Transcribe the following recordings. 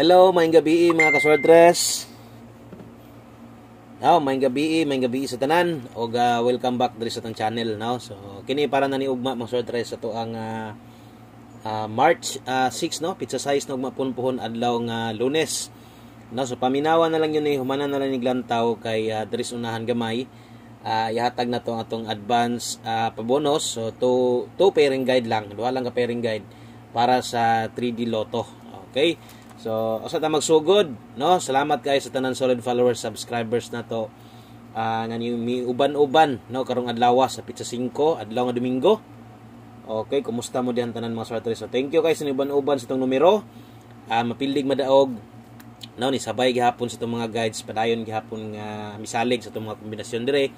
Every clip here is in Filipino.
Hello, maayong gabi mga kaswordres. Now, maayong gabi, maayong gabi sa tanan o uh, ah, welcome back diri sa tang channel now. So, kini para na ni ugma mga swordres sa tuang uh, uh, March uh, 6 no, pizza size na ugma punpuhon adlaw nga uh, Lunes. No, so paminawa na lang yun ni eh, humana na lang ni Glantaw kay uh, diri unahan gamay. Uh, yahatag na to atong advance uh, pabonus. So, to to pairing guide lang, duha lang ka pairing guide para sa 3D Lotto. Okay? So, asa ta magsugod, no? Salamat kay sa tanan solid followers, subscribers na to. Uh, nga ni uban-uban, no? Karong adlaw sa Pizza 5, adlaw nga Domingo. Okay, kumusta mo diyan tanan mga sorter? So, thank you guys sa uban-uban sa tong numero. Uh, mapilig madaog no ni sabay gihapon sa tong mga guides padayon gihapon nga uh, misalig sa tong mga kombinasyon dire.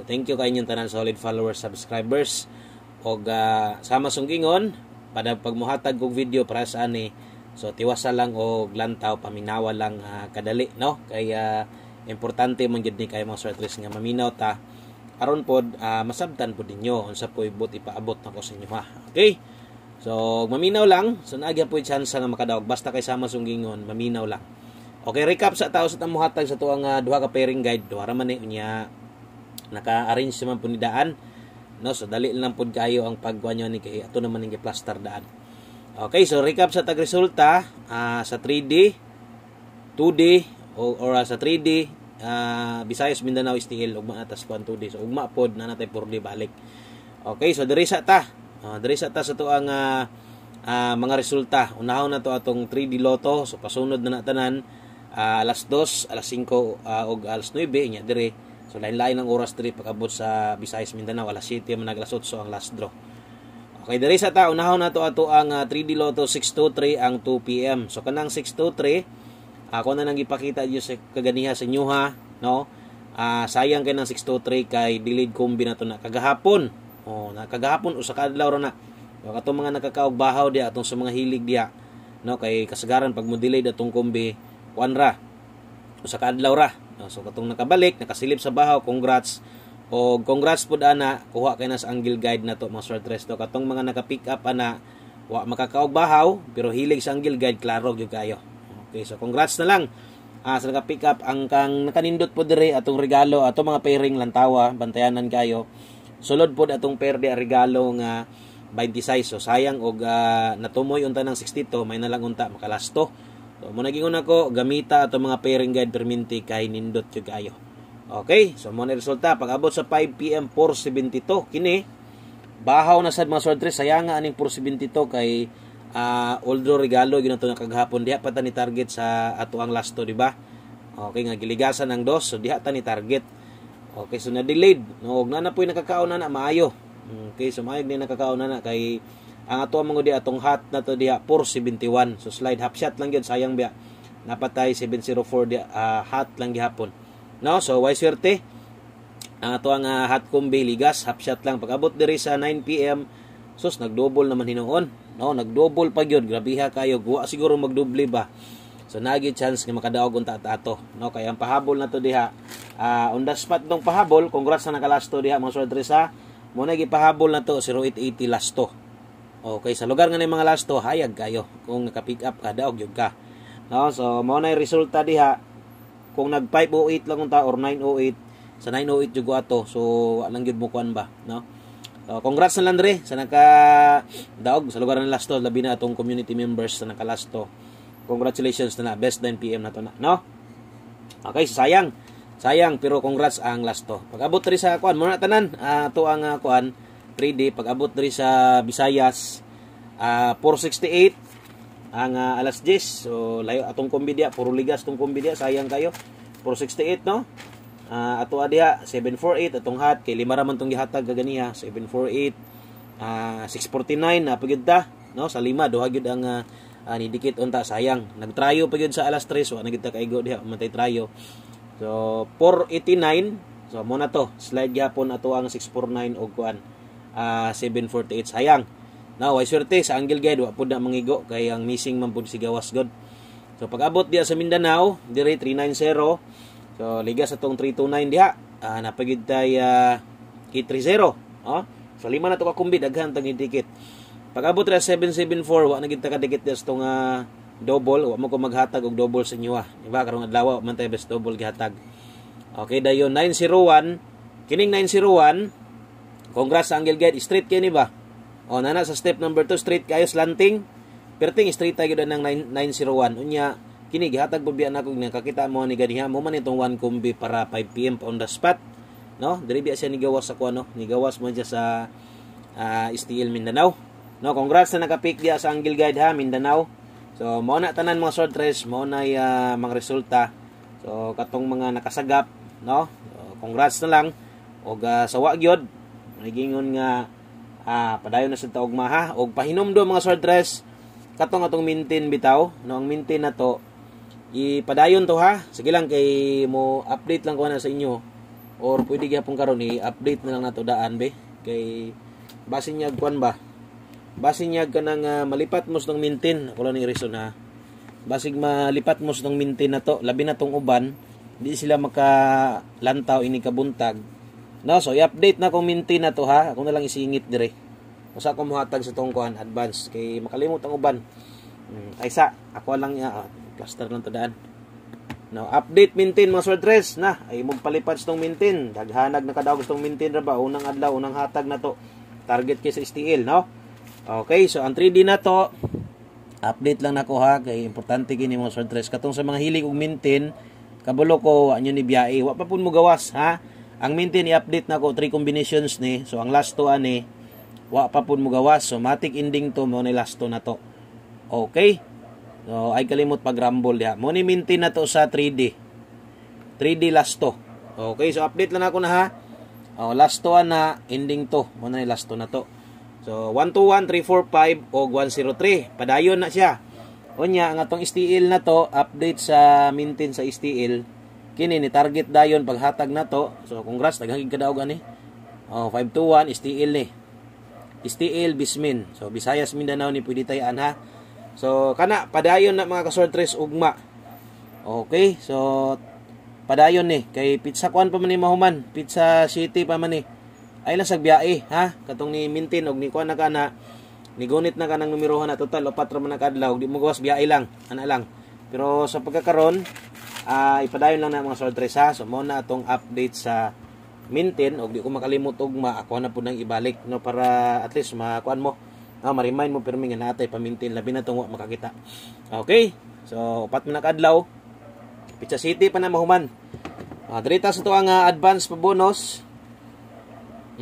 So, thank you kay inyong tanan solid followers, subscribers. Og uh, sama sunggingon para pagmuhatag og video para sa ani So tiwasa lang o lantaw paminawa lang uh, kadali no kaya uh, importante man gid ni kay mga sortress nga maminaw ta aron pod uh, masabtan pod ninyo unsa po ibot ipaabot nako sa inyo ha. Okay? So maminaw lang so naagya po chance nga makadaog basta kay sama sungingon maminaw lang. Okay, recap sa tao sa tamo hatag sa tuang uh, duha ka pairing guide duha ra man ni eh, unya naka-arrange man po ni daan no so dali lang pod kayo ang pagkuan ni kay ato naman ning plaster daan. Okay, so recap sa tagresulta uh, sa 3D, 2D or, or uh, ah, sa 3D uh, ah, Visayas Mindanao Istigil ugma atas kuan 2D. So ugma pod na natay 4D balik. Okay, so diri sa ta. Uh, diri sa ta sa tuang uh, uh, mga resulta. Unahon na to atong 3D loto. So pasunod na natanan uh, alas 2, alas 5 uh, og alas 9 nya dire. So lain-lain ang oras diri pagabot sa Visayas Mindanao alas 7 managlasot. so ang last draw. Okay, dere sa taon na to ato ang uh, ah, 3D Lotto 623 ang 2 PM. So kanang 623 ako na nang ipakita diyo sa kaganiha sa inyo ha, no? Uh, sayang kay nang 623 kay delayed combi nato na kagahapon. Oh, na kagahapon usa ka adlaw ra na. So katong mga nakakaog bahaw diha atong sa mga hilig diha, no? Kay kasagaran pag mo delay atong combi, kuan ra. Usa ka adlaw ra. So katong nakabalik, nakasilip sa bahaw, congrats o congrats po ana, kuha kay nas angel guide na to mga short rest to. Katong mga naka-pick up ana, wa makakaog bahaw pero hilig sa angel guide klaro gyud kayo. Okay, so congrats na lang. Ah, sa naka-pick up ang kang nakanindot po dire atong regalo ato mga pairing lantawa bantayanan kayo. Sulod pod atong pair di regalo nga 26 so sayang og uh, natumoy unta ng 62 may na lang unta makalasto. So mo naging una ko gamita ato mga pairing guide perminti kay nindot gyud kayo. Okay, so mo ni resulta pag-abot sa 5 PM 472 kini bahaw na sad mga sortre sayang aning 472 kay uh, ah, although regalo yun ato nga kagahapon diha pa ni target sa ato ang last to di ba? Okay nga giligasan ang dos so diha ta ni target. Okay, so na delayed no og na na puy nakakaon na maayo. Okay, so maayo ni nakakaon na kay ang ato mga di atong hat na to diha 471. So slide half shot lang gyud sayang biya. Napatay 704 diha uh, hat lang gihapon. No? So, why swerte? Ang ato ang uh, hot combi ligas, half shot lang. Pagabot diri sa 9pm, sus, nagdouble naman hinuon. No, nagdouble pa yun. Grabiha kayo. Guwa siguro magdouble ba? So, nagi chance nga makadaog unta at ato. No, kaya ang pahabol na to diha. Uh, on the spot dong pahabol, congrats na nakalasto diha mga swerte sa Muna gipahabol na to 0880 lasto. Okay, sa lugar nga ni mga lasto, hayag kayo kung nakapick up ka daog yun ka. No, so mao na resulta diha kung nag 508 lang unta or 908 sa 908 jud ato so anang gyud mo kuan ba no uh, congrats na lang dre sa naka daog sa lugar ng Lasto labi na atong community members sa naka Lasto congratulations na, na best 9 pm na to na no okay sayang sayang pero congrats ang Lasto pag-abot dre sa kuan mo na tanan uh, ang uh, ah, kuan 3D pagabot diri sa Visayas uh, ah, 468 ang uh, alas 10 so layo atong kumbidya puro ligas tong kumbidya sayang kayo 468 no uh, ato adiha ah 748 atong hat kay lima raman tong gihatag kaganiha 748 uh, 649 na pagyud ta no sa lima duha gyud ang uh, uh, nidikit unta sayang nagtrayo pagyud sa alas 3 so nagita kay go diha matay trayo so 489 so mo na to slide gyapon ato ang 649 og kuan uh, 748 sayang Now, ay swerte sa Angel Guide, wa pud na mangigo kay ang missing man pud si Gawas God. So pag-abot diya sa Mindanao, dire 390. So liga sa atong 329 diha. Ah, napagid tay uh, ah, 830. Oh? So lima na to ka kumbi daghan tang ticket. Pag-abot ra 774, wa na gid ta kadikit diya sa tong uh, double, wa mo ko maghatag og double sa inyo ah. Diba karong adlaw man tay best double gihatag. Okay, dayon 901, kining 901. Congrats Angel Guide, straight kini ba? O nana sa step number 2 straight kayo slanting. Perting straight tayo ng 901. Unya kini gihatag po biya nako nga kakita mo ni ganiha mo man itong 1 kombi para 5 pm on the spot. No? Diri biya siya ni gawas ako ano, ni gawas mo siya sa uh, ah, STL Mindanao. No, congrats na nakapick diya sa Angle Guide ha Mindanao. So mo na tanan mga short race, mo na uh, mga resulta. So katong mga nakasagap, no? So, congrats na lang. Og uh, sawa gyud. Nagingon nga Ah, padayon na sa taugma ha. Og pahinomdo mga sortress. Katong atong mintin bitaw. No, ang mintin na to, ipadayon to ha. Sige lang kay mo update lang ko na sa inyo or pwede gyapon karon i-update na lang nato daan be kay base niya kwan ba. Base niya kanang uh, malipat mo sa mintin. Ako lang ni reason ha. Basig malipat mo sa mintin na to, labi na tong uban, di sila makalantaw ini kabuntag No, so i-update na kong minti na to ha. Ako na lang isingit dire. Usa ko muhatag sa tong kuan advance kay makalimot ang uban. Hmm, kaysa ako lang ya ah, ah, cluster lang to daan. No, update maintain mga swordress na ay magpalipad sa tong maintain. Daghanag na kadaog sa tong maintain ra ba unang adlaw unang hatag na to. Target kay sa STL, no? Okay, so ang 3D na to update lang nako ha kay importante kini mga swordress katong sa mga hilig og maintain kabulo ko anyo ni biyai wa pa pun mo gawas ha ang maintain i-update na ko three combinations ni. So ang last 2 ani wa pa pud mo gawas. So matik ending to mo ni last 2 na to. Okay? So ay kalimot pag rumble ya. Mo ni maintain na to sa 3D. 3D last 2. Okay, so update lang ako na ha. Oh, last 2 na ending to. Mo na ni last 2 na to. So 121345 og 103. Padayon na siya. Unya ang atong STL na to update sa maintain sa STL kini ni target dayon paghatag nato so congrats naghangin ka daog ani oh 521 STL ni STL Bismin so Visayas Mindanao ni pwede tayo anha so kana padayon na mga kasortres ugma okay so padayon ni kay pizza kwan pa man ni mahuman pizza city pa man ni ay lang sagbiyae ha katong ni Mintin og ni kwan na kana ni gunit na kanang numerohan na total o patra man nakadlaw di mo gawas biyae lang ana lang pero sa pagkakaron uh, ipadayon lang na mga sortres ha. So muna na atong update sa maintain og di ko makalimot og maakuha na po nang ibalik no para at least makuan mo ah, ma-remind mo pero nga natay pamintin labi na tong makakita okay so upat mo na kadlaw Pizza City pa na mahuman ah, direta sa to ang uh, advance pa bonus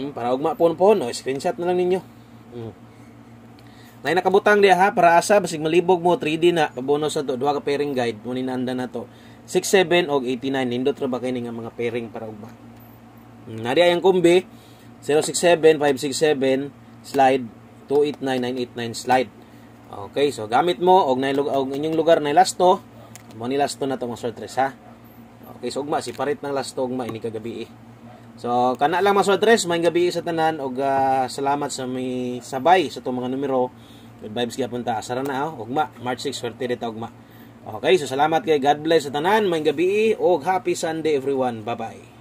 hmm, para ugma pon pon no oh, screenshot na lang ninyo hmm. Nay nakabutang diha ha para asa basig malibog mo 3D na pa bonus sa to duha ka pairing guide mo ni nanda na to 67 og 89 nindot ra ba kay nga mga pairing para ug back hmm, nari ay ang kombi 067 567 slide 289989 slide okay so gamit mo og nay og inyong lugar nay lasto mo ni lasto na to mga sortres ha okay so ugma si parit ng lasto ugma ini kagabi eh. so kana lang mga sortres may gabi sa tanan og uh, salamat sa may sabay sa tong mga numero good vibes gyapon ta asara na oh. ugma March 6 swerte dito ugma Okay, so salamat kay God bless sa tanan, maayong gabi og happy Sunday everyone. Bye-bye.